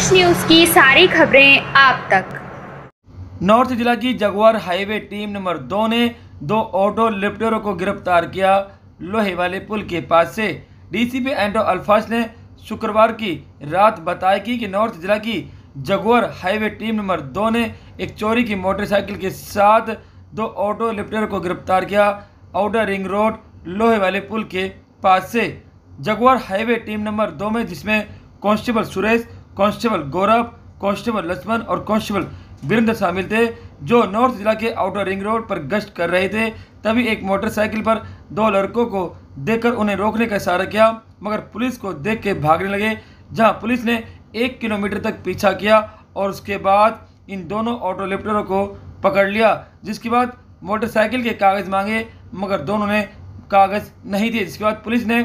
fresh news की सारी खबरें आप तक नॉर्थ जिला की जगवार हाईवे टीम नंबर दो ने दो ऑटो लिफ्टरों को गिरफ्तार किया लोहे वाले पुल के पास से डीसीपी एंटो अल्फास ने शुक्रवार की रात बताया कि, कि नॉर्थ जिला की जगवार हाईवे टीम नंबर दो ने एक चोरी की मोटरसाइकिल के साथ दो ऑटो लिफ्टर को गिरफ्तार किया आउटर रिंग रोड लोहे वाले पुल के पास से जगवार हाईवे टीम नंबर दो में जिसमें constable Suresh constable Gaurav constable Lakshman और कांस्टेबल वीरेंद्र शामिल थे जो नॉर्थ जिला के आउटर रिंग रोड पर गश्त कर रहे थे तभी एक मोटरसाइकिल पर दो लड़कों को देखकर उन्हें रोकने का इशारा किया मगर पुलिस को देख के भागने लगे जहां पुलिस ने एक किलोमीटर तक पीछा किया और उसके बाद इन दोनों ऑटो लिफ्टरों को पकड़ लिया जिसके बाद मोटरसाइकिल के कागज़ मांगे मगर दोनों ने कागज़ नहीं दिए जिसके बाद पुलिस ने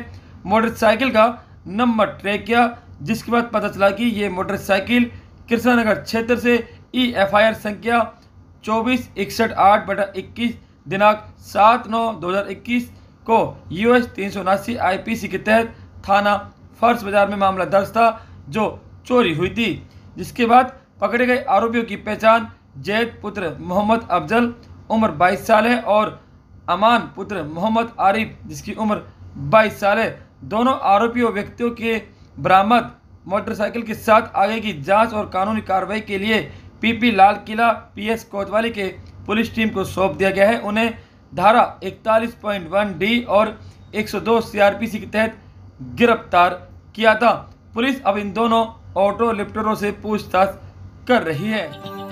मोटरसाइकिल का नंबर ट्रैक किया जिसके बाद पता चला कि ये मोटरसाइकिल कृष्णानगर क्षेत्र से ई एफ आई आर संख्या चौबीस इकसठ आठ बटा इक्कीस दिनांक सात नौ दो हज़ार इक्कीस को यू एस तीन सौ उनासी आई पी सी के तहत थाना फर्श बाजार में मामला दर्ज था जो चोरी हुई थी जिसके बाद पकड़े गए आरोपियों की पहचान जैद पुत्र मोहम्मद अफजल उम्र 22 साल है और अमान पुत्र मोहम्मद आरिफ जिसकी उम्र 22 साल है दोनों आरोपियों व्यक्तियों के बरामद मोटरसाइकिल के साथ आगे की जांच और कानूनी कार्रवाई के लिए पीपी लाल किला पीएस कोतवाली के पुलिस टीम को सौंप दिया गया है उन्हें धारा 41.1 डी और 102 सीआरपीसी के तहत गिरफ्तार किया था पुलिस अब इन दोनों ऑटो लिफ्टरों से पूछताछ कर रही है